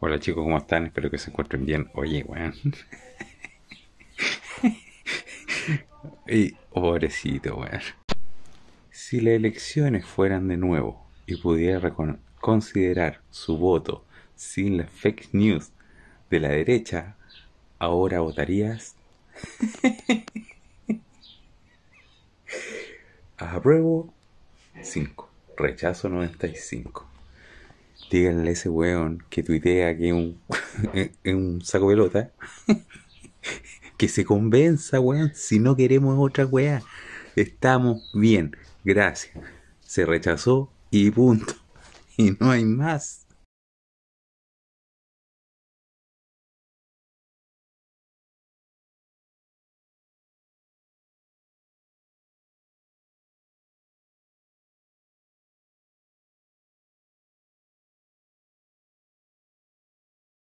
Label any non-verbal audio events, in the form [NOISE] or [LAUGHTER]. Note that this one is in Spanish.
Hola chicos, ¿cómo están? Espero que se encuentren bien. Oye, weón. [LAUGHS] y pobrecito, weón. Si las elecciones fueran de nuevo y pudiera considerar su voto sin las fake news de la derecha, ahora votarías. [LAUGHS] Apruebo 5, rechazo 95 díganle a ese weón que tu idea que un, [LAUGHS] es un saco pelota, [LAUGHS] que se convenza, weón, si no queremos otra weá. Estamos bien, gracias. Se rechazó y punto. [LAUGHS] Y no hay más.